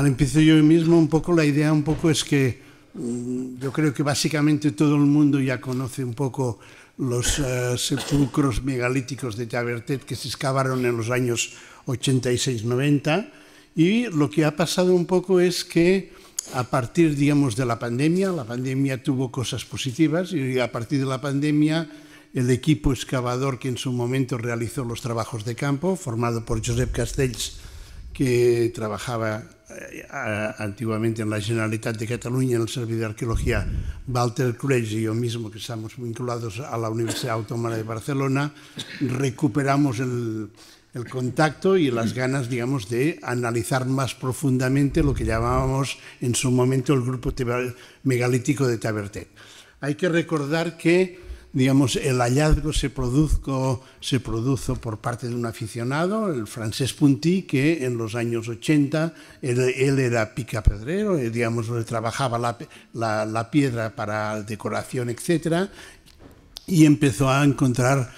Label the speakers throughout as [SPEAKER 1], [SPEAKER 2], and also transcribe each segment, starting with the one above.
[SPEAKER 1] empiezo yo mismo un poco. La idea un poco es que mm, yo creo que básicamente todo el mundo ya conoce un poco los eh, sepulcros megalíticos de Tabertet que se excavaron en los años 86-90 y lo que ha pasado un poco es que a partir, digamos, de la pandemia, la pandemia tuvo cosas positivas y a partir de la pandemia el equipo excavador que en su momento realizó los trabajos de campo, formado por Josep Castells que trabajaba eh, antiguamente en la Generalitat de Cataluña en el Servicio de Arqueología Walter Craig y yo mismo, que estamos vinculados a la Universidad Autónoma de Barcelona, recuperamos el, el contacto y las ganas, digamos, de analizar más profundamente lo que llamábamos en su momento el grupo megalítico de Tabertet. Hay que recordar que digamos, el hallazgo se se produjo por parte de un aficionado, el francés Punty, que en los años 80 él, era era picapedrero, eh, digamos, trabajaba la, la, piedra para decoración, etc. Y empezó a encontrar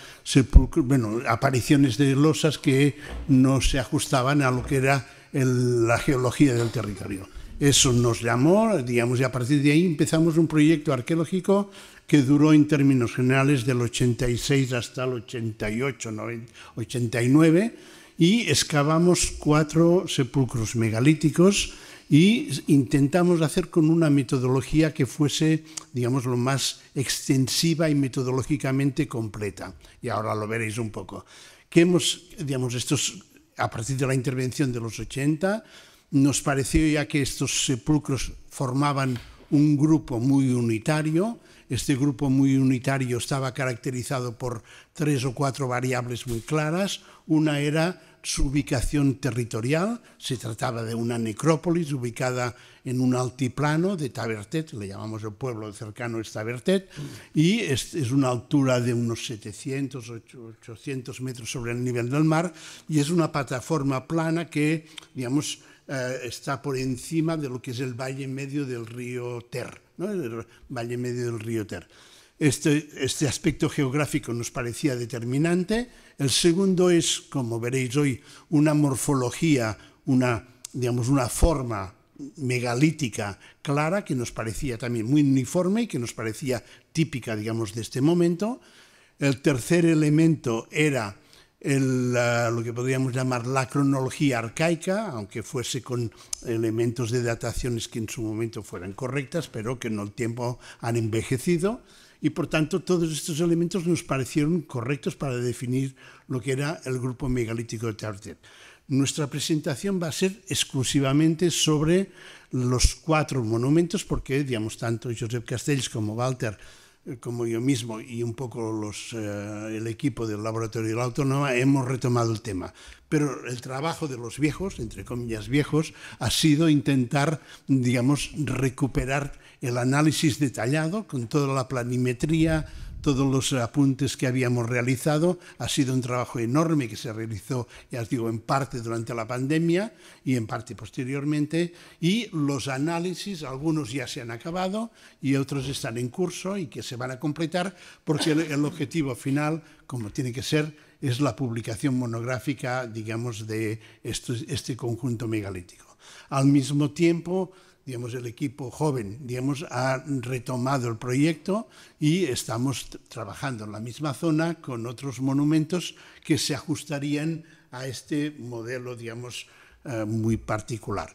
[SPEAKER 1] bueno, apariciones de losas que no se ajustaban a lo que era la geología del territorio. Eso nos llamó, digamos, y a partir de ahí empezamos un proyecto arqueológico que duró en términos generales del 86 hasta el 88, 89, y excavamos cuatro sepulcros megalíticos y intentamos hacer con una metodología que fuese, digamos, lo más extensiva y metodológicamente completa. Y ahora lo veréis un poco. digamos, estos, a partir de la intervención de los 80, nos pareció ya que estos sepulcros formaban un grupo muy unitario, este grupo muy unitario estaba caracterizado por tres o cuatro variables muy claras. Una era su ubicación territorial, se trataba de una necrópolis ubicada en un altiplano de Tabertet, le llamamos el pueblo cercano es Tabertet, y es, una altura de unos 700, 800 metros sobre el nivel del mar, y es una plataforma plana que, digamos, eh, está por encima de lo que es el valle medio del río Ter el Valle Medio del río Ter. Este, este aspecto geográfico nos parecía determinante. El segundo es, como veréis hoy, una morfología, una, digamos, una forma megalítica clara que nos parecía también muy uniforme y que nos parecía típica, digamos, de este momento. El tercer elemento era lo que podríamos llamar la cronología arcaica, aunque fuese con elementos de dataciones que en su momento fueran correctas, pero que en el tiempo han envejecido. Y por tanto, todos estos elementos nos parecieron correctos para definir lo que era el grupo megalítico de Tartet. Nuestra presentación va a ser exclusivamente sobre los cuatro monumentos, porque, digamos, tanto Josep Castells como Walter eh, como yo mismo y un poco los, eh, el equipo del laboratorio de la autónoma, hemos retomado el tema. Pero el trabajo de los viejos, entre comillas viejos, ha sido intentar, digamos, recuperar el análisis detallado con toda la planimetría, todos los apuntes que habíamos realizado. Ha sido un trabajo enorme que se realizó, ya os digo, en parte durante la pandemia y en parte posteriormente. Y los análisis, algunos ya se han acabado y otros están en curso y que se van a completar porque el, objetivo final, como tiene que ser, es la publicación monográfica, digamos, de este conjunto megalítico. Al mismo tiempo, digamos, el equipo joven, digamos, ha retomado el proyecto y estamos trabajando en la misma zona con otros monumentos que se ajustarían a este modelo, digamos, eh, muy particular.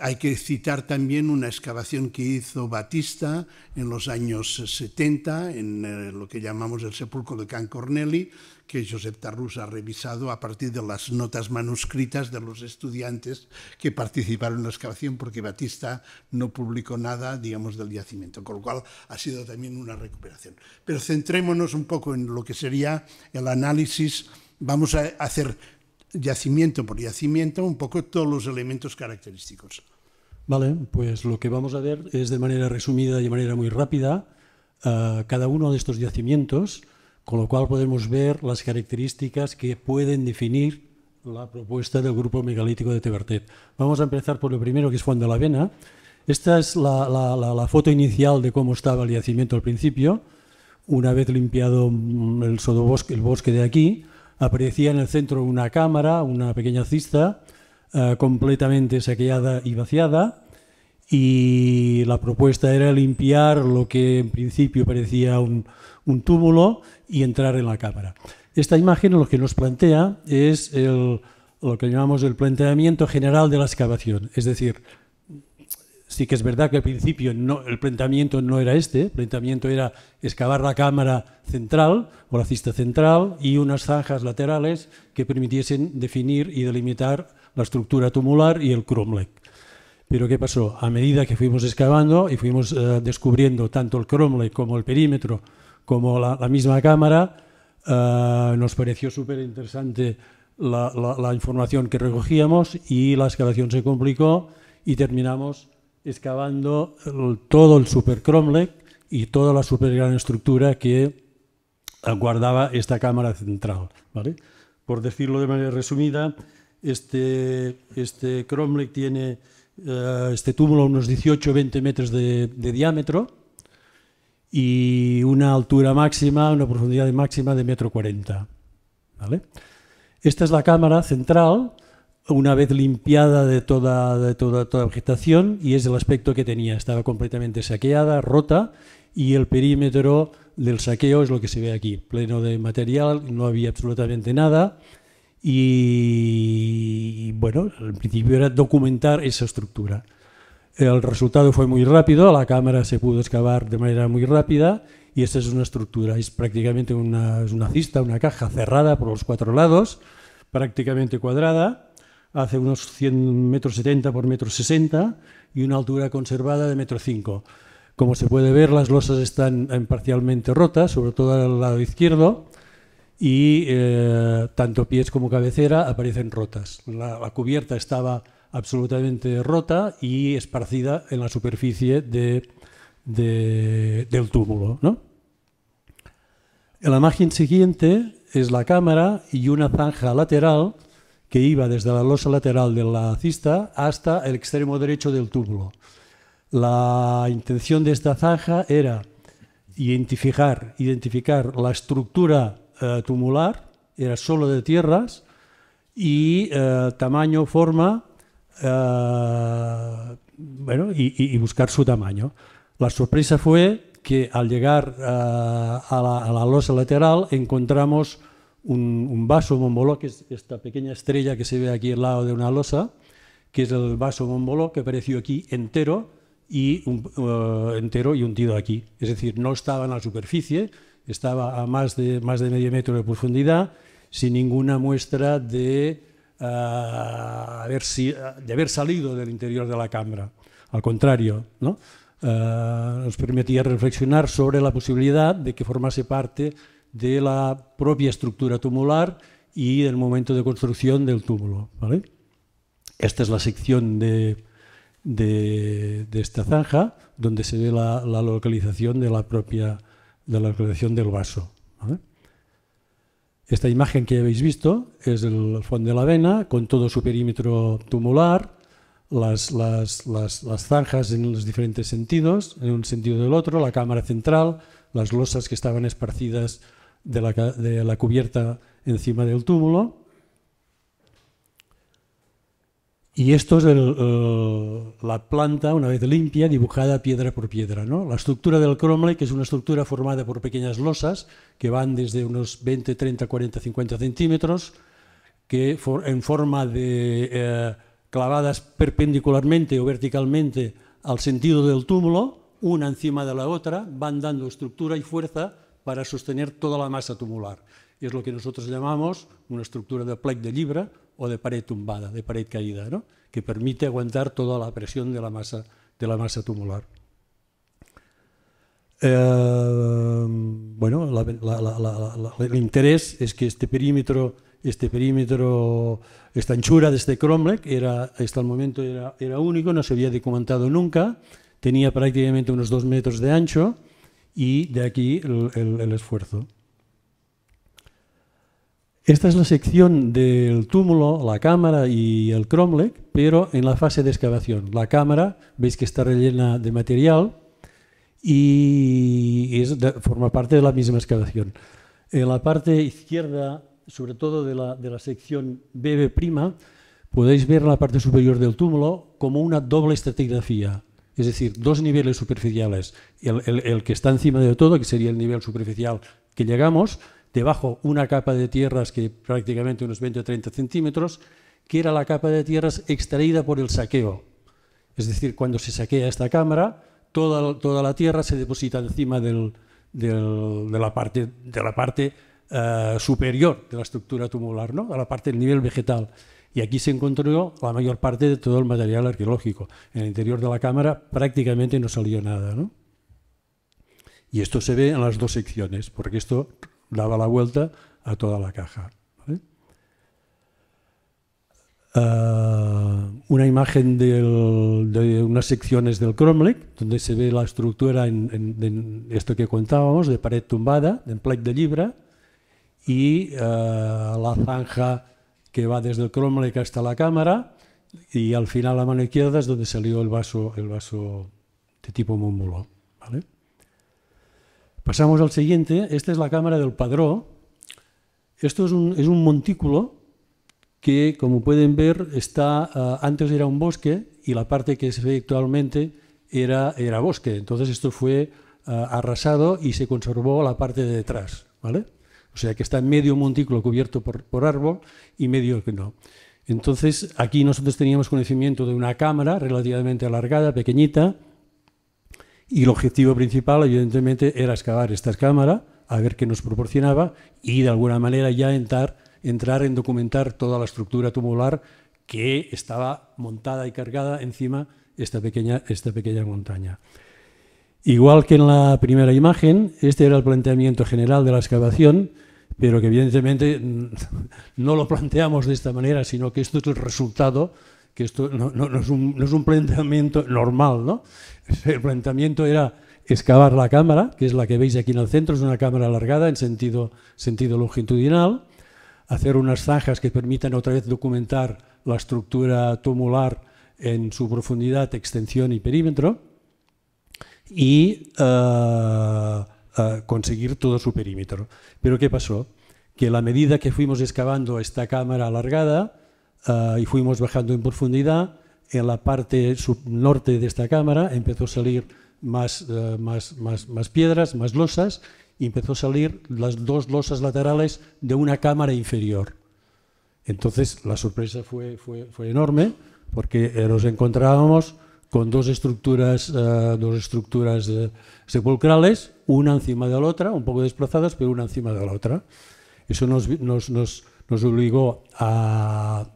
[SPEAKER 1] Hay que citar también una excavación que hizo Batista en los años 70 en eh, lo que llamamos el sepulcro de Can Corneli, que Josep Tarrus ha revisado a partir de las notas manuscritas de los estudiantes que participaron en la excavación, porque Batista no publicó nada, digamos, del yacimiento, con lo cual ha sido también una recuperación. Pero centrémonos un poco en lo que sería el análisis. Vamos a hacer yacimiento por yacimiento, un poco todos los elementos característicos.
[SPEAKER 2] Vale, pues lo que vamos a ver es de manera resumida y de manera muy rápida eh, cada uno de estos yacimientos, con lo cual podemos ver las características que pueden definir la propuesta del grupo megalítico de Tebertet. Vamos a empezar por lo primero, que es Juan de la Vena. Esta es la, foto inicial de cómo estaba el yacimiento al principio, una vez limpiado mm, el, el bosque de aquí, Aparecía en el centro una cámara, una pequeña cista, eh, completamente saqueada y vaciada, y la propuesta era limpiar lo que en principio parecía un, un túmulo y entrar en la cámara. Esta imagen lo que nos plantea es lo que llamamos el planteamiento general de la excavación, es decir, Sí que es verdad que al principio no, el planteamiento no era este, el planteamiento era excavar la cámara central o la cista central y unas zanjas laterales que permitiesen definir y delimitar la estructura tumular y el cromlech. Pero ¿qué pasó? A medida que fuimos excavando y fuimos eh, descubriendo tanto el cromlech como el perímetro, como la, misma cámara, eh, nos pareció súper interesante la, la información que recogíamos y la excavación se complicó y terminamos excavando todo el supercromlech y toda la super gran estructura que guardaba esta cámara central. ¿vale? Por decirlo de manera resumida, este, este tiene eh, este túmulo unos 18 20 metros de, diámetro y una altura máxima, una profundidad máxima de metro 40. ¿vale? Esta es la cámara central una vez limpiada de toda, de toda, toda vegetación y es el aspecto que tenía. Estaba completamente saqueada, rota y el perímetro del saqueo es lo que se ve aquí, pleno de material, no había absolutamente nada y, bueno, en principio era documentar esa estructura. El resultado fue muy rápido, la cámara se pudo excavar de manera muy rápida y esta es una estructura, es prácticamente una, una cista, una caja cerrada por los cuatro lados, prácticamente cuadrada hace unos 100 metros 70 por metro 60 y una altura conservada de metro 5. Como se puede ver, las losas están eh, parcialmente rotas, sobre todo al lado izquierdo, y eh, tanto pies como cabecera aparecen rotas. La, cubierta estaba absolutamente rota y esparcida en la superficie del túmulo. En la imagen siguiente es la cámara y una zanja lateral que iba desde la losa lateral de la cista hasta el extremo derecho del túmulo. La intención de esta zanja era identificar, identificar la estructura eh, tumular, era solo de tierras, y eh, tamaño, forma, eh, y, buscar su tamaño. La sorpresa fue que al llegar a a, la, losa lateral encontramos un, vaso bombolo que es esta pequeña estrella que se ve aquí al lado de una losa, que es el vaso bombolo que apareció aquí entero y, eh, entero y hundido aquí. Es decir, no estaba en la superficie, estaba a más de, más de medio metro de profundidad, sin ninguna muestra de, eh, haber, de haber salido del interior de la cámara. Al contrario, eh, nos permitía reflexionar sobre la posibilidad de que formase parte de la propia estructura tumular y del momento de construcción del túmulo. Esta es la sección de, esta zanja donde se ve la, localización de la propia de la localización del vaso. Esta imagen que habéis visto es el fondo de la vena con todo su perímetro tumular, las, las, zanjas en los diferentes sentidos, en un sentido del otro, la cámara central, las losas que estaban esparcidas de la, cubierta encima del túmulo. Y esto es eh, la planta, una vez limpia, dibujada piedra por piedra. ¿no? La estructura del cromlech que es una estructura formada por pequeñas losas que van desde unos 20, 30, 40, 50 centímetros, que en forma de eh, clavadas perpendicularmente o verticalmente al sentido del túmulo, una encima de la otra, van dando estructura y fuerza para sostener toda la masa tumular. Y es lo que nosotros llamamos una estructura de plec de libra o de pared tumbada, de pared caída, ¿no? que permite aguantar toda la presión de la masa, de la masa tumular. Eh, bueno, la, la, la, el interés es que este perímetro, este perímetro, esta anchura de este cromlech era, hasta el momento era, era único, no se había documentado nunca, tenía prácticamente unos dos metros de ancho, y de aquí el, esfuerzo. Esta es la sección del túmulo, la cámara y el cromlech, pero en la fase de excavación. La cámara, veis que está rellena de material y forma parte de la misma excavación. En la parte izquierda, sobre todo de la, sección BB', podéis ver la parte superior del túmulo como una doble estratigrafía. Es decir, dos niveles superficiales. El, el, que está encima de todo, que sería el nivel superficial que llegamos, debajo una capa de tierras que prácticamente unos 20 o 30 centímetros, que era la capa de tierras extraída por el saqueo. Es decir, cuando se saquea esta cámara, toda, toda la tierra se deposita encima de la parte, de la parte eh, superior de la estructura tumular, ¿no? a la parte del nivel vegetal y aquí se encontró la mayor parte de todo el material arqueológico. En el interior de la cámara prácticamente no salió nada. Y esto se ve en las dos secciones, porque esto daba la vuelta a toda la caja. Ah, una imagen de unas secciones del Cromlech, donde se ve la estructura en, esto que contábamos, de pared tumbada, de plec de libra, y ah, la zanja que va desde el cromlech hasta la cámara y al final la mano izquierda es donde salió el vaso, el vaso de tipo múmulo, ¿vale? Pasamos al siguiente. Esta es la cámara del padrón, Esto es un, montículo que, como pueden ver, está eh, antes era un bosque y la parte que es ve actualmente era, era bosque. Entonces esto fue eh, arrasado y se conservó la parte de detrás. ¿vale? O sea que está en medio montículo cubierto por, árbol y medio que no. Entonces, aquí nosotros teníamos conocimiento de una cámara relativamente alargada, pequeñita, y el objetivo principal, evidentemente, era excavar esta cámara, a ver qué nos proporcionaba y, de alguna manera, ya entrar, entrar en documentar toda la estructura tumular que estaba montada y cargada encima esta pequeña, esta pequeña montaña. Igual que en la primera imagen, este era el planteamiento general de la excavación pero que evidentemente no lo planteamos de esta manera, sino que esto es el resultado, que esto no, es, un, planteamiento normal, ¿no? El planteamiento era excavar la cámara, que es la que veis aquí en el centro, es una cámara alargada en sentido, sentido longitudinal, hacer unas zanjas que permitan otra vez documentar la estructura tumular en su profundidad, extensión y perímetro, y... Eh, a conseguir todo su perímetro. Pero ¿qué pasó? Que a la medida que fuimos excavando esta cámara alargada ah, y fuimos bajando en profundidad, en la parte norte de esta cámara empezó a salir ah, más, piedras, más losas, y empezó a salir las dos losas laterales de una cámara inferior. Entonces la sorpresa fue enorme porque nos encontrábamos con dos estructuras, eh, dos estructuras sepulcrales, una encima de la otra, un poco desplazadas, pero una encima de la otra. Eso nos, obligó a,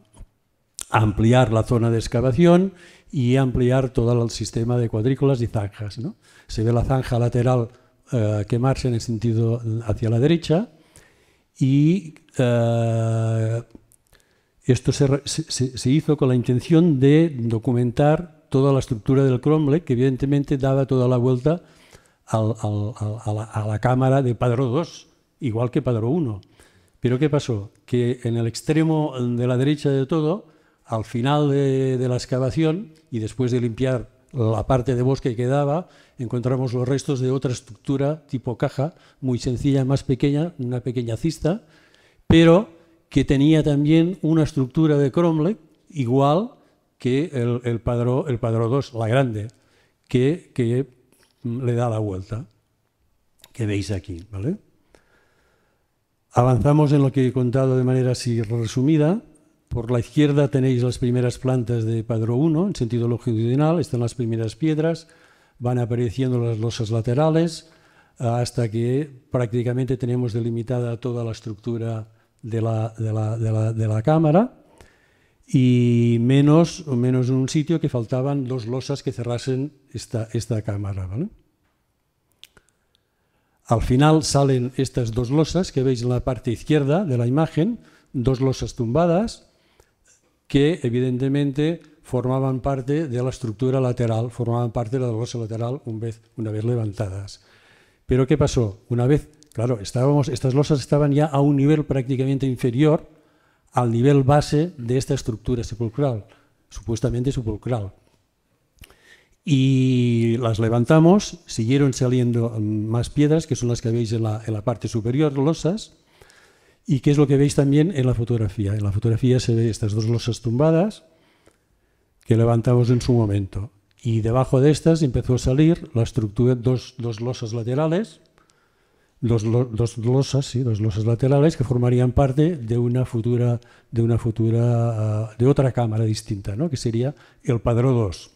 [SPEAKER 2] ampliar la zona de excavación y ampliar todo el sistema de cuadrículas y zanjas. Se ve la zanja lateral eh, quemarse en el sentido hacia la derecha y eh, esto se hizo con la intención de documentar toda la estructura del cromlech, que evidentemente daba toda la vuelta a, la, cámara de Padrón 2, igual que Padrón 1. Pero ¿qué pasó? Que en el extremo de la derecha de todo, al final de, la excavación y después de limpiar la parte de bosque que quedaba, encontramos los restos de otra estructura tipo caja, muy sencilla, más pequeña, una pequeña cista, pero que tenía también una estructura de cromlech igual que el, el, padró, 2, la grande, que, que mm, le da la vuelta, que veis aquí, ¿vale? Avanzamos en lo que he contado de manera así resumida. Por la izquierda tenéis las primeras plantas de Padró 1, en sentido longitudinal, están las primeras piedras, van apareciendo las losas laterales, ah, hasta que prácticamente tenemos delimitada toda la estructura de la cámara y menos o menos en un sitio que faltaban dos losas que cerrasen esta, cámara. Al final salen estas dos losas que veis en la parte izquierda de la imagen, dos losas tumbadas que evidentemente formaban parte de la estructura lateral, formaban parte de la losa lateral una vez, una vez levantadas. Pero ¿qué pasó? Una vez, claro, estábamos, estas losas estaban ya a un nivel prácticamente inferior al nivel base de esta estructura sepulcral, supuestamente sepulcral. Y las levantamos, siguieron saliendo más piedras, que son las que veis en la, parte superior, losas, y que es lo que veis también en la fotografía. En la fotografía se ve estas dos losas tumbadas que levantamos en su momento. Y debajo de estas empezó a salir la estructura, dos, dos losas laterales, dos, losas, sí, losas laterales que formarían parte de una futura, de una futura, ah, de otra cámara distinta, ¿no? que sería el padrón 2.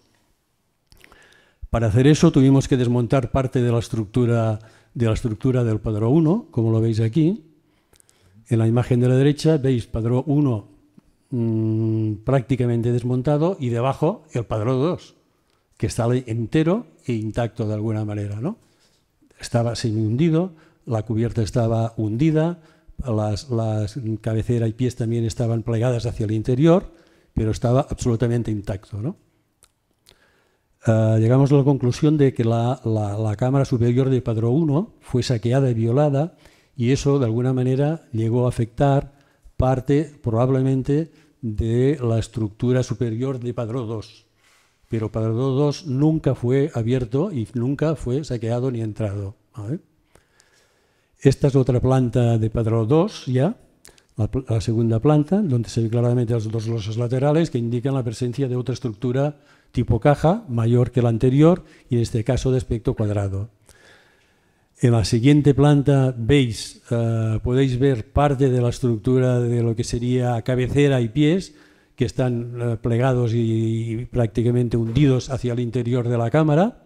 [SPEAKER 2] Para hacer eso tuvimos que desmontar parte de la estructura, de la estructura del padrón 1, como lo veis aquí. En la imagen de la derecha veis padrón 1 mm, prácticamente desmontado y debajo el padrón 2, que está entero e intacto de alguna manera, ¿no? Estaba sin hundido, la cubierta estaba hundida, las, las cabecera y pies también estaban plegadas hacia el interior, pero estaba absolutamente intacto. ¿no? Eh, llegamos a la conclusión de que la, Cámara Superior de Padrón 1 fue saqueada y violada y eso de alguna manera llegó a afectar parte probablemente de la estructura superior de Padrón 2. Pero Padrón 2 nunca fue abierto y nunca fue saqueado ni entrado. ¿vale? Esta es otra planta de padrón 2 ya, la, segunda planta, donde se ven claramente los dos losas laterales que indican la presencia de otra estructura tipo caja mayor que la anterior y en este caso de aspecto cuadrado. En la siguiente planta veis, eh, podéis ver parte de la estructura de lo que sería cabecera y pies, que están eh, plegados y prácticamente hundidos hacia el interior de la cámara.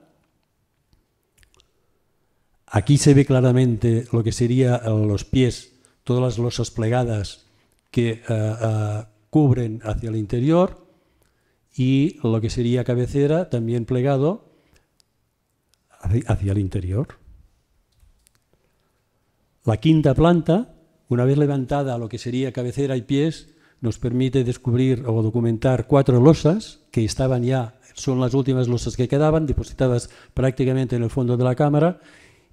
[SPEAKER 2] Aquí se ve claramente lo que serían eh, los pies, todas las losas plegadas que eh, eh, cubren hacia el interior y lo que sería cabecera también plegado hacia el interior. La quinta planta, una vez levantada lo que sería cabecera y pies, nos permite descubrir o documentar cuatro losas que estaban ya, son las últimas losas que quedaban, depositadas prácticamente en el fondo de la cámara,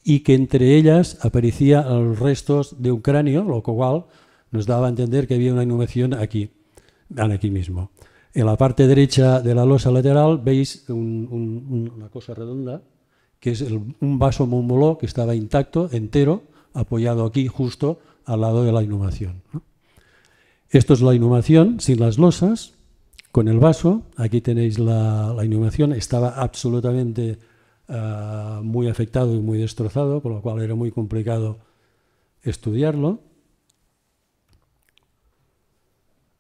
[SPEAKER 2] y que entre ellas aparecía los restos de un cráneo, lo cual nos daba a entender que había una inhumación aquí, aquí mismo. En la parte derecha de la losa lateral veis una cosa redonda, que es un vaso mómulo que estaba intacto, entero, apoyado aquí justo al lado de la inhumación. Esto es la inhumación sin las losas, con el vaso. Aquí tenéis la, la inhumación, estaba absolutamente eh, muy afectado y muy destrozado, con lo cual era muy complicado estudiarlo.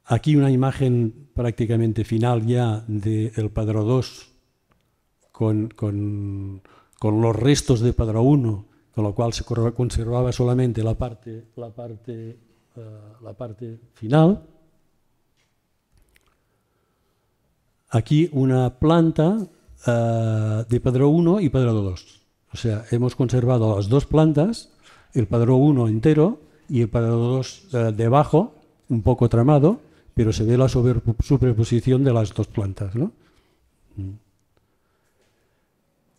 [SPEAKER 2] Aquí una imagen prácticamente final ya del de Padro 2 con, los restos de Padro 1, con lo cual se conservaba solamente la parte, la parte, eh, la parte final. Aquí una planta eh, de padrón 1 y padrón 2. O sea, hemos conservado las dos plantas, el padrón 1 entero y el padrón 2 eh, debajo, un poco tramado, pero se ve la superposición de las dos plantas. Mm.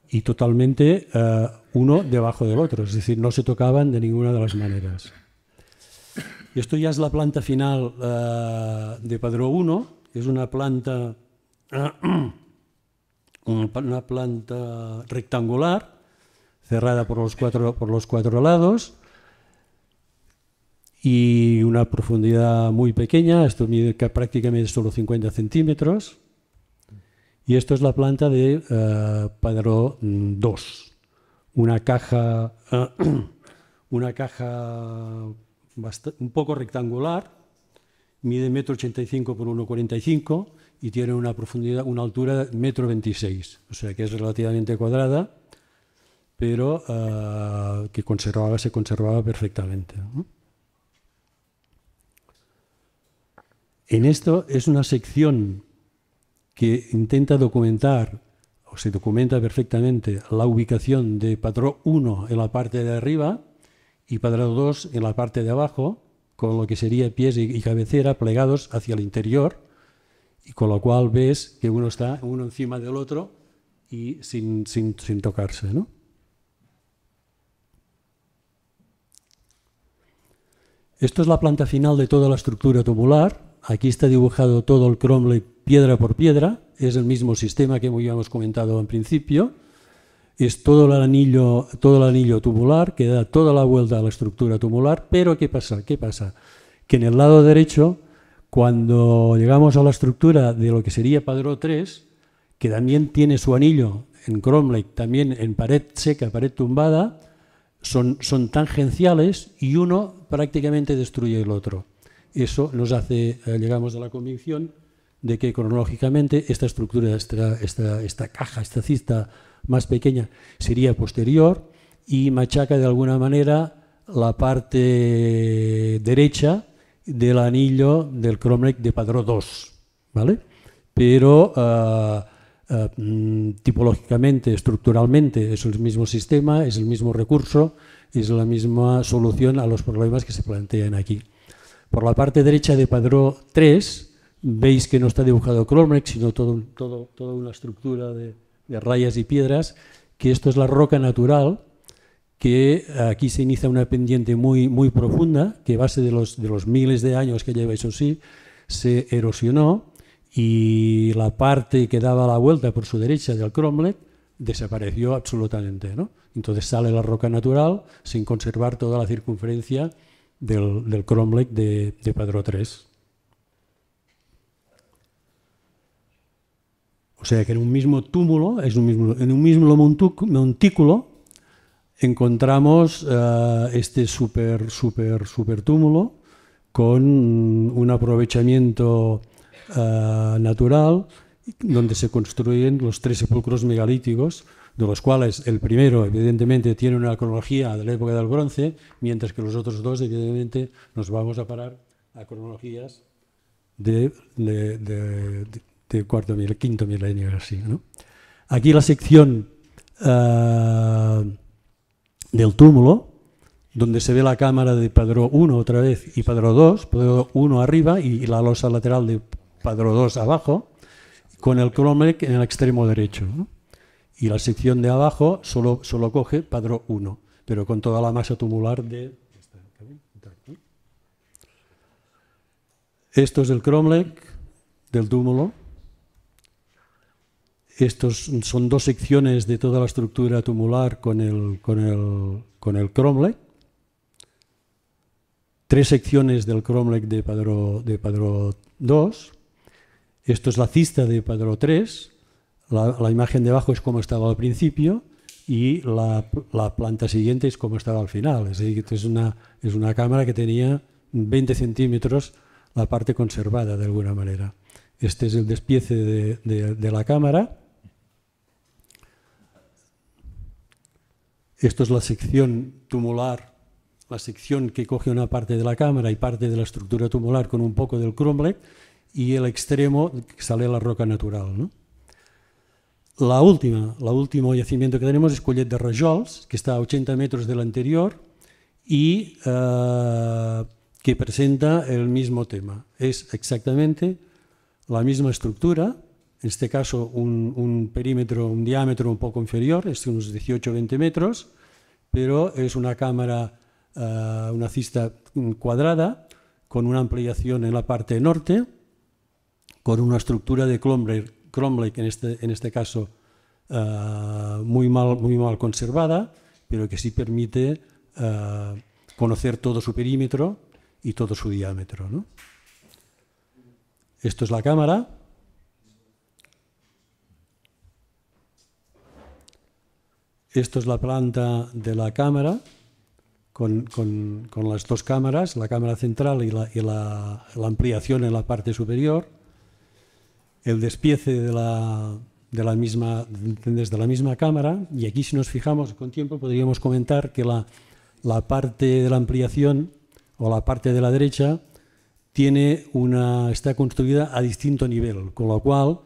[SPEAKER 2] Y totalmente eh, uno debajo del otro, es decir, no se tocaban de ninguna de las maneras. Y esto ya es la planta final de padrón 1, es una planta una planta rectangular, cerrada por los cuatro, por los cuatro lados y una profundidad muy pequeña, esto mide prácticamente solo 50 centímetros. Y esto es la planta de eh, padrón 2, una caja, una caja un poco rectangular, mide 1,85 m por 1,45 y tiene una profundidad, una altura de metro veintiséis o sea que es relativamente cuadrada, pero ah, que conservaba, se conservaba perfectamente. En esto es una sección que intenta documentar, o se documenta perfectamente, la ubicación de patrón 1 en la parte de arriba y patrón 2 en la parte de abajo, con lo que sería pies y cabecera plegados hacia el interior, y con lo cual ves que uno está uno encima del otro y sin, sin, sin tocarse. ¿no? Esto es la planta final de toda la estructura tubular. Aquí está dibujado todo el cromley piedra por piedra. Es el mismo sistema que habíamos comentado en principio. Es todo el anillo, todo el anillo tubular que da toda la vuelta a la estructura tubular. Pero ¿qué pasa? ¿Qué pasa? Que en el lado derecho cuando llegamos a la estructura de lo que sería padrón 3, que también tiene su anillo en Cromlech, también en pared seca, pared tumbada, son, son tangenciales y uno prácticamente destruye el otro. Eso nos hace, eh, llegamos a la convicción de que cronológicamente esta estructura, esta, esta, esta caja, esta cista más pequeña sería posterior y machaca de alguna manera la parte derecha del anillo del Cromlech de padrón 2, ¿vale? Pero eh, eh, mm, tipológicamente, estructuralmente, es el mismo sistema, es el mismo recurso, es la misma solución a los problemas que se plantean aquí. Por la parte derecha de padrón 3, veis que no está dibujado Cromlech, sino toda una estructura de rayas y piedras, que esto es la roca natural, que aquí se inicia una pendiente muy, muy profunda, que a base de los, de los miles de años que lleva eso sí, se erosionó y la parte que daba la vuelta por su derecha del cromlet desapareció absolutamente. ¿no? Entonces sale la roca natural sin conservar toda la circunferencia del, del de, de III. 3. O sea que en un mismo túmulo, es un mismo, en un mismo montículo, encontramos eh, este super, super, super túmulo con un aprovechamiento eh, natural donde se construyen los tres sepulcros megalíticos, de los cuales el primero, evidentemente, tiene una cronología de la época del bronce, mientras que los otros dos, evidentemente, nos vamos a parar a cronologías de, cuarto de, quinto milenio, así. Aquí la sección eh, del túmulo, donde se ve la cámara de padrón 1 otra vez y padrón 2, padrón 1 arriba y, la losa lateral de padrón 2 abajo, con el cromlech en el extremo derecho. Y la sección de abajo solo, solo coge padrón 1, pero con toda la masa tumular de... Esto es el cromlech del túmulo. Estos son dos secciones de toda la estructura tumular con el, con Tres secciones del cromlech de padrón de 2. Esto es la cista de padrón 3. La, imagen de abajo es como estaba al principio y la, planta siguiente es como estaba al final. Es decir, es una, es una cámara que tenía 20 centímetros la parte conservada de alguna manera. Este es el despiece de la cámara Esto es la sección tumular, la sección que coge una parte de la cámara y parte de la estructura tumular con un poco del crumble y el extremo que sale la roca natural. La última, el último yacimiento que tenemos es Collet de Rajols, que está a 80 metros del anterior y eh, que presenta el mismo tema. Es exactamente la misma estructura, en este caso un, perímetro, un diámetro un poco inferior, es unos 18-20 metros, pero es una cámara, ah, una cista cuadrada, con una ampliación en la parte norte, con una estructura de cromlech, en este, en este caso ah, muy, mal, muy mal conservada, pero que sí permite ah, conocer todo su perímetro y todo su diámetro. Esto es la cámara. Esto es la planta de la cámara, con, con, con las dos cámaras, la cámara central y, la, ampliación en la parte superior. El despiece de la, de la misma, desde la misma cámara. Y aquí, si nos fijamos con tiempo, podríamos comentar que la, la parte de la ampliación o la parte de la derecha tiene una, está construida a distinto nivel, con lo cual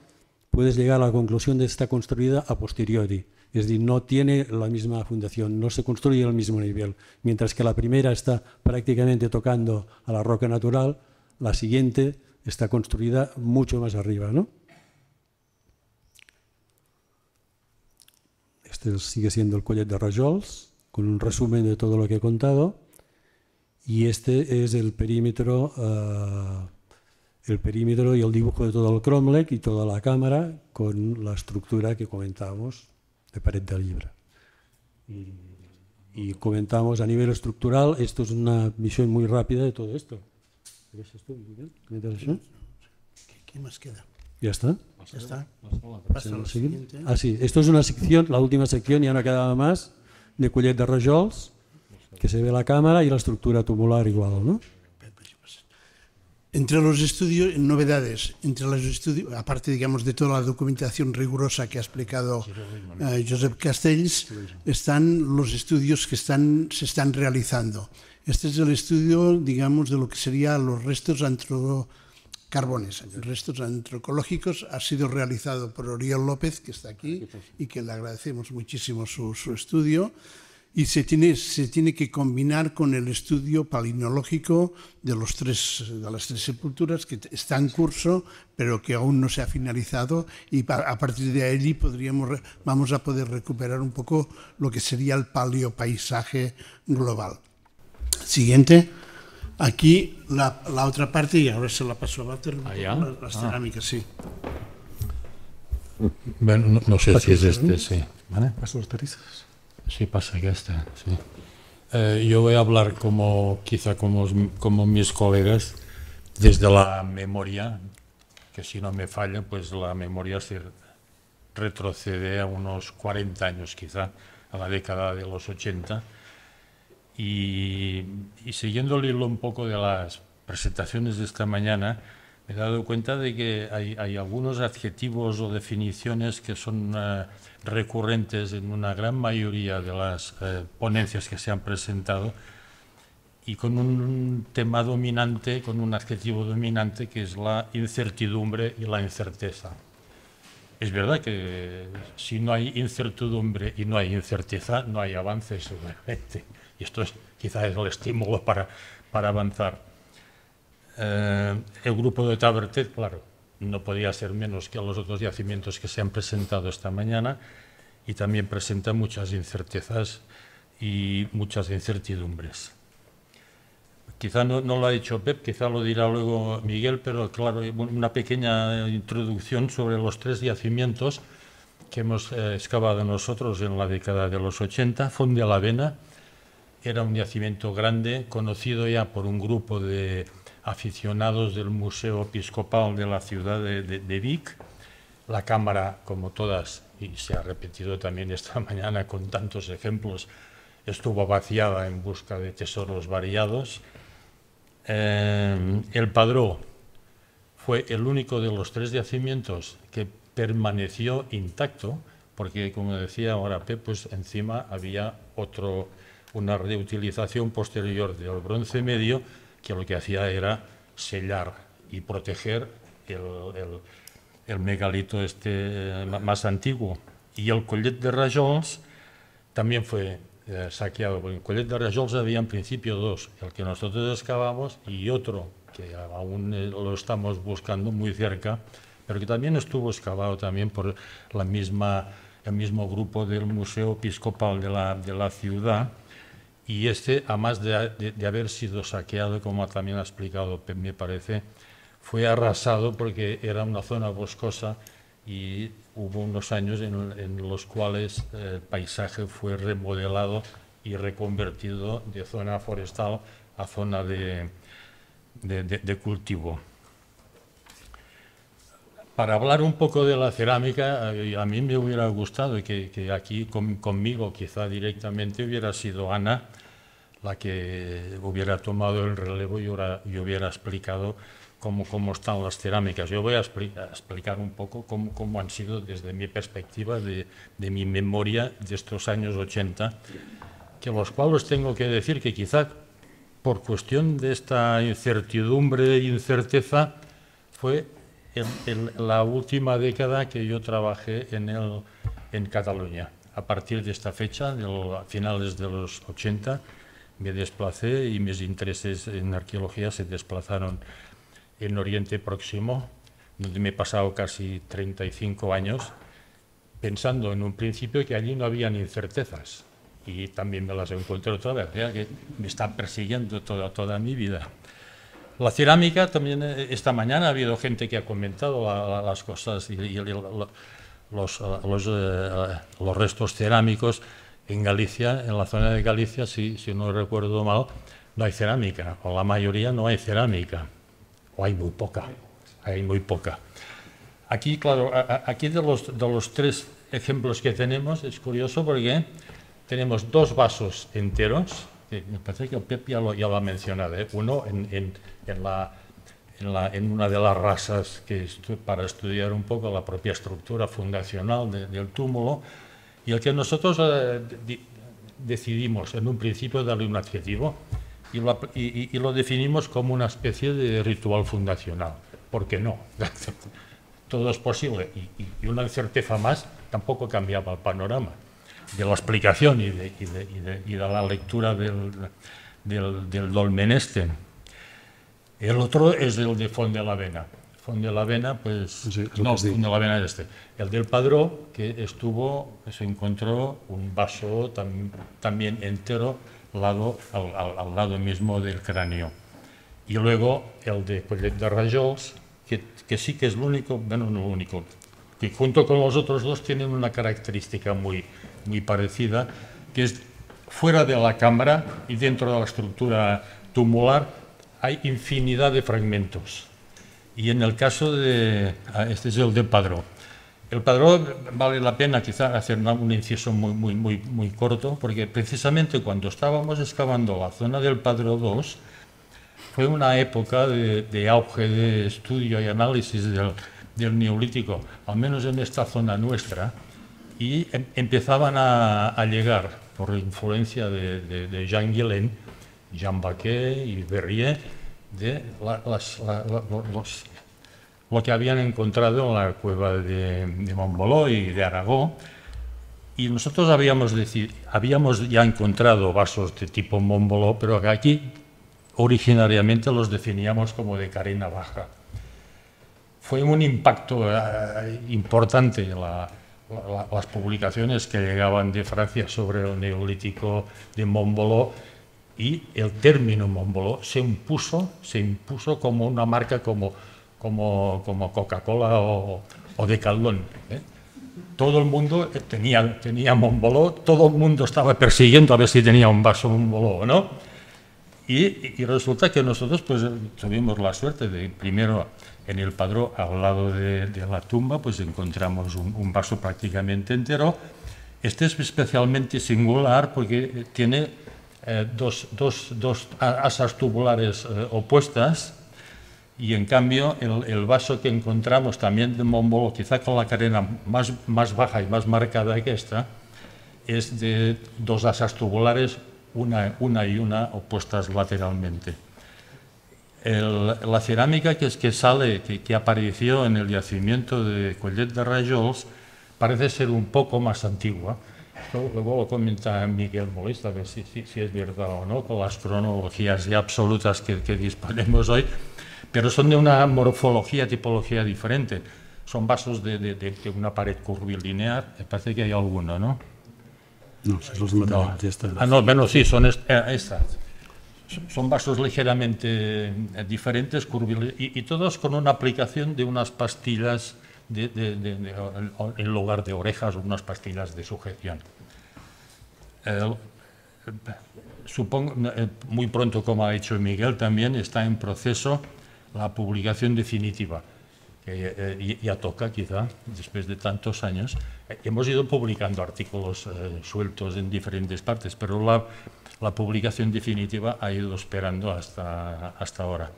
[SPEAKER 2] puedes llegar a la conclusión de que está construida a posteriori. Es decir, no tiene la misma fundación, no se construye al mismo nivel. Mientras que la primera está prácticamente tocando a la roca natural, la siguiente está construida mucho más arriba. ¿no? Este sigue siendo el collet de Rajols, con un resumen de todo lo que he contado. Y este es el perímetro, eh, el perímetro y el dibujo de todo el cromlech y toda la cámara con la estructura que comentábamos de pared del llibre. Y, y, comentamos a nivel estructural, esto es una visión muy rápida de todo esto.
[SPEAKER 1] ¿Eres tú, Miguel? ¿Qué, ¿Qué más queda? ¿Ya está? Ya está. Pasa la siguiente. Ah, sí. Esto es una
[SPEAKER 2] sección, la última sección, ya no quedaba más, de Collet de Rajols, que se ve la cámara y la estructura tumular igual, ¿no?
[SPEAKER 1] Entre los estudios, novedades, entre los estudios, aparte digamos de toda la documentación rigurosa que ha explicado Joseph Josep Castells, están los estudios que están, se están realizando. Este es el estudio, digamos, de lo que serían los restos antrocarbones, restos antrocológicos. Ha sido realizado por Oriol López, que está aquí, ah, pues. y que le agradecemos muchísimo su estudio y se tiene, se tiene que combinar con el estudio palinológico de, los tres, de las tres sepulturas que está en curso, pero que aún no se ha finalizado, y a partir de allí podríamos, vamos a poder recuperar un poco lo que sería el paleopaisaje global. Siguiente. Aquí la, la otra parte, y ahora se la paso a Walter, ah, las ah. cerámicas, sí.
[SPEAKER 3] Bueno, no, sé si es este, sí. ¿Vale? los tarizos Sí, pasa, ya está. Eh, yo voy a hablar como quizá como, mis colegas desde la memoria, que si no me falla, pues la memoria se retrocede a unos 40 años quizá, a la década de los 80. Y, siguiendo el hilo un poco de las presentaciones de esta mañana, me he dado cuenta de que hay, algunos adjetivos o definiciones que son... Eh, recurrentes en una gran mayoría de las eh, ponencias que se han presentado y con un tema dominante, con un adjetivo dominante que es la incertidumbre y la incerteza. Es verdad que si no hay incertidumbre y no hay incerteza, no hay avance seguramente. Y esto es, quizás es el estímulo para, para avanzar. Eh, el grupo de Tabertet, claro, no podía ser menos que a los otros yacimientos que se han presentado esta mañana y también presenta muchas incertezas y muchas incertidumbres. Quizá no, lo ha dicho Pep, quizá lo dirá luego Miguel, pero claro, una pequeña introducción sobre los tres yacimientos que hemos eh, excavado nosotros en la década de los 80. Fonde la Vena era un yacimiento grande, conocido ya por un grupo de aficionados del Museo Episcopal de la ciudad de, Vic. La Cámara, como todas, y se ha repetido también esta mañana con tantos ejemplos, estuvo vaciada en busca de tesoros variados. Eh, el padrón fue el único de los tres yacimientos que permaneció intacto, porque como decía ahora Pep, pues encima había otro, una reutilización posterior del bronce medio que lo que hacía era sellar y proteger el, el, megalito este eh, más antiguo. Y el Collet de Rajols también fue eh, saqueado, porque el Collet de Rajols había en principio dos, el que nosotros excavamos y otro que aún eh, lo estamos buscando muy cerca, pero que también estuvo excavado también por la misma, el mismo grupo del Museo Episcopal de la, de la ciudad, y este, además de, de, haber sido saqueado, como también ha explicado, me parece, fue arrasado porque era una zona boscosa y hubo unos años en, los cuales eh, el paisaje fue remodelado y reconvertido de zona forestal a zona de cultivo para hablar un poco de la cerámica, eh, a mí me hubiera gustado que, que aquí conmigo quizá directamente hubiera sido Ana la que hubiera tomado el relevo y, hubiera explicado cómo, están las cerámicas. Yo voy a, explicar un poco cómo, han sido desde mi perspectiva, de, mi memoria de estos años 80, que los cuales tengo que decir que quizá por cuestión de esta incertidumbre e incerteza fue en la última década que yo trabajé en, el, en Cataluña. A partir de esta fecha, a finales de los 80, me desplacé y mis intereses en arqueología se desplazaron en Oriente Próximo, donde me he pasado casi 35 años, pensando en un principio que allí no habían incertezas. Y también me las encontré otra vez, ¿eh? que me están persiguiendo toda, toda mi vida. La cerámica también, eh, esta mañana ha habido gente que ha comentado las cosas y, los, eh, eh, los, restos cerámicos en Galicia, en la zona de Galicia, si, si no recuerdo mal, no hay cerámica, o la mayoría no hay cerámica, o hay muy poca, hay muy poca. Aquí, claro, aquí de los, tres ejemplos que tenemos, es curioso porque tenemos dos vasos enteros, me parece que Pep ya lo, ya lo ha mencionado, uno en en, en, una de las razas que para estudiar un poco la propia estructura fundacional del túmulo. Y el que nosotros eh, decidimos en un principio darle un adjetivo y lo, definimos como una especie de ritual fundacional. ¿Por qué no? Todo es posible. Y, una certeza más tampoco cambiaba el panorama de la explicación y de, la lectura del, del, este. El otro es el de Font de la Vena. de la pues... no, es este. El del padrón, que estuvo, se encontró un vaso también entero al, lado mismo del cráneo. Y luego el de Collet pues, de Rajols, que, sí que es el único, bueno, no el único, que junto con los otros dos tienen una característica muy, muy parecida, que es fuera de la cámara y dentro de la estructura tumular hay infinidad de fragmentos. Y en el caso de, ah, este es el de Padró. El Padró vale la pena quizá hacer un inciso muy, muy, muy, muy corto, porque precisamente cuando estábamos excavando la zona del Padró II, fue una época de, auge de estudio y análisis del, del, neolítico, al menos en esta zona nuestra, y em, empezaban a, llegar, por influencia de, Jean Guillén, Jean Baquet y Berrier, de lo que habían encontrado en la cueva de, de y de Aragón. Y nosotros habíamos, habíamos ya encontrado vasos de tipo Montboló, pero aquí originariamente los definíamos como de carena baja. Fue un impacto eh, importante las publicaciones que llegaban de Francia sobre el neolítico de Montboló, y el término Momboló se impuso, se impuso como una marca como, como, como Coca-Cola o, de Caldón. ¿eh? Todo el mundo tenía, tenía Momboló, todo el mundo estaba persiguiendo a ver si tenía un vaso Momboló o no. Y, resulta que nosotros pues, tuvimos la suerte de, primero, en el padrón, al lado de, la tumba, pues encontramos un, un vaso prácticamente entero. Este es especialmente singular porque tiene eh, dos, dos, dos, asas tubulares eh, opuestas y en cambio el, el, vaso que encontramos también de Mombolo, quizá con la cadena más, más baja y más marcada que esta, es de dos asas tubulares, una, una y una opuestas lateralmente. la cerámica que, es, que sale, que, que, apareció en el yacimiento de Collet de Rayols, parece ser un poco más antigua, lo comenta Miguel Molista, a ver si, es verdad o no, con las cronologías ya absolutas que, disponemos hoy, pero son de una morfología, tipología diferente. Son vasos de, una pared curvilinear, em parece que hay alguno, ¿no? No, son los materiales Ah, no, bueno, sí, son estas. Eh, son vasos ligeramente eh, diferentes, y, todos con una aplicación de unas pastillas en lugar de orejas, unas pastillas de sujeción. Eh, supongo, eh, muy pronto, como ha hecho Miguel, también está en proceso la publicación definitiva, que eh, ya toca quizá, después de tantos años. Hemos ido publicando artículos sueltos en diferentes partes, pero la, la, publicación definitiva ha ido esperando hasta, hasta ahora.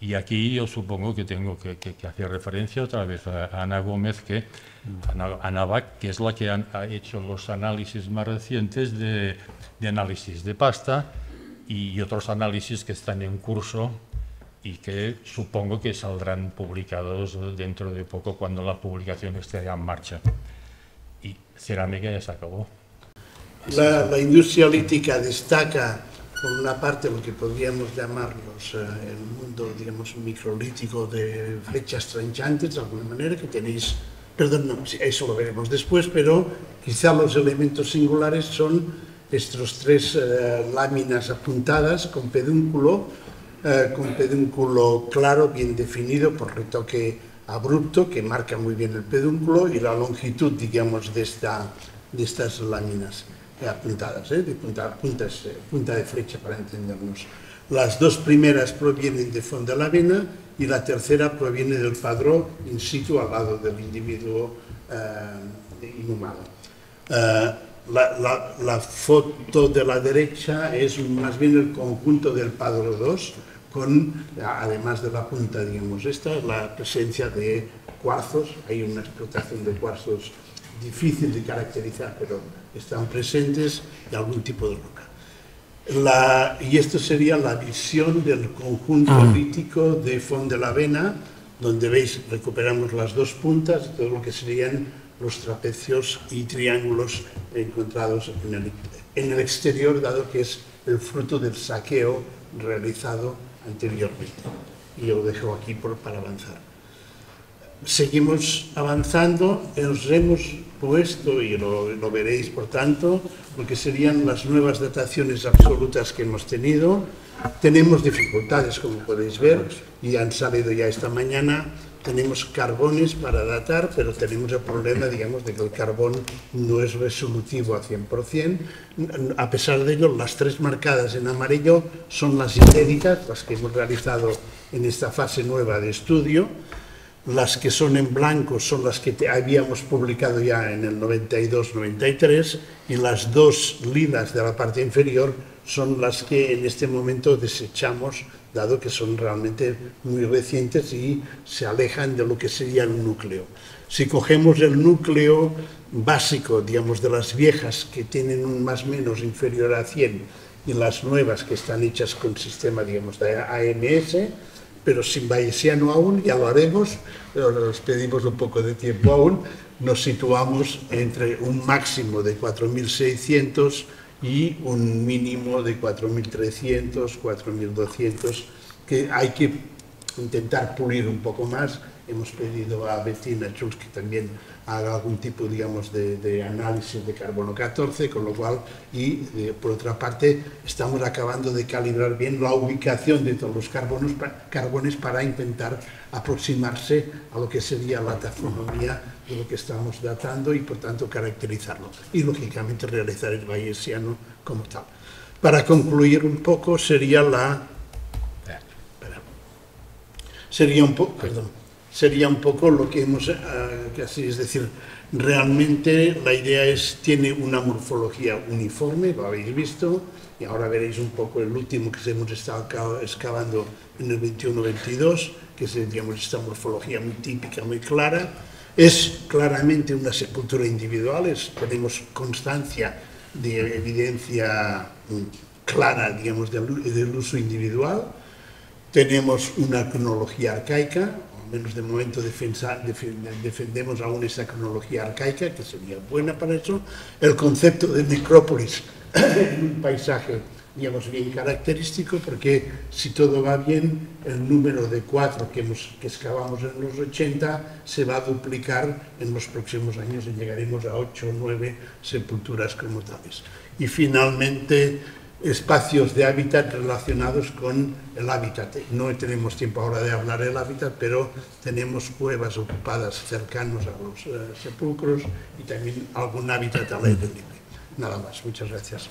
[SPEAKER 3] Y aquí yo supongo que tengo que, hacer referencia otra vez a Ana Gómez, que, Ana, Ana que es la que ha hecho los análisis más recientes de, análisis de pasta y otros análisis que están en curso y que supongo que saldrán publicados dentro de poco cuando la publicación esté en marcha. Y cerámica ya se acabó.
[SPEAKER 1] La, la industria lítica destaca por una parte lo que podríamos llamar eh, el mundo, digamos, microlítico de flechas tranchantes, de alguna manera, que tenéis, perdón, eso lo veremos después, pero quizá los elementos singulares son estos tres eh, láminas apuntadas con pedúnculo, eh, con pedúnculo claro, bien definido, por retoque abrupto, que marca muy bien el pedúnculo y la longitud, digamos, de, esta, de estas láminas. Eh, apuntadas, eh, de punta, puntas, eh, punta de flecha para entendernos. Las dos primeras provienen de fondo la vena y la tercera proviene del padrón in situ al lado del individuo eh, inhumado. la, la, foto de la derecha es más bien el conjunto del padrón 2, con, además de la punta, digamos, esta, la presencia de cuarzos, hay una explotación de cuarzos difícil de caracterizar, pero están presentes de algún tipo de roca. y esto sería la visión del conjunto ah. de fondo de la Vena, donde veis, recuperamos las dos puntas, todo lo que serían los trapecios y triángulos encontrados en el, en el exterior, dado que es el fruto del saqueo realizado anteriormente. Y lo dejo aquí para avanzar seguimos avanzando, os hemos puesto, y lo, lo, veréis por tanto, lo que serían las nuevas dataciones absolutas que hemos tenido. Tenemos dificultades, como podéis ver, y han salido ya esta mañana. Tenemos carbones para datar, pero tenemos el problema, digamos, de que el carbón no es resolutivo al 100%. A pesar de ello, las tres marcadas en amarillo son las inéditas, las que hemos realizado en esta fase nueva de estudio las que son en blanco son las que habíamos publicado ya en el 92-93 y las dos lilas de la parte inferior son las que en este momento desechamos, dado que son realmente muy recientes y se alejan de lo que sería el núcleo. Si cogemos el núcleo básico, digamos, de las viejas que tienen un más o menos inferior a 100 y las nuevas que están hechas con sistema, digamos, de AMS, pero sin Bayesiano aún, ya lo haremos, pero nos pedimos un poco de tiempo aún, nos situamos entre un máximo de 4.600 y un mínimo de 4.300, 4.200, que hay que intentar pulir un poco más. Hemos pedido a Bettina Chulsky también haga algún tipo, digamos, de, análisis de carbono 14, con lo cual, y por otra parte, estamos acabando de calibrar bien la ubicación de todos los carbonos, carbones para intentar aproximarse a lo que sería la taxonomía de lo que estamos datando y, por tanto, caracterizarlo. Y, lógicamente, realizar el bayesiano como tal. Para concluir un poco, sería la... Sería un poco... Pues perdón sería un poco lo que hemos ah, es decir, realmente la idea es, tiene una morfología uniforme, lo habéis visto, y ahora veréis un poco el último que hemos estado excavando en el 21-22, que es esta morfología muy típica, muy clara. Es claramente una sepultura individual, es, tenemos constancia de evidencia clara, digamos, del uso individual. Tenemos una cronología arcaica, menos de momento defensa, defendemos aún esa cronología arcaica, que sería buena para eso, el concepto de necrópolis en un paisaje, digamos, bien característico, porque si todo va bien, el número de cuatro que, hemos, que excavamos en los 80 se va a duplicar en los próximos años y llegaremos a ocho o nueve sepulturas como tales. Y finalmente, espacios de hábitat relacionados con el hábitat. No tenemos tiempo ahora de hablar del hábitat, pero tenemos cuevas ocupadas cercanos a los eh, sepulcros y también algún hábitat la libre. Nada más. Muchas gracias.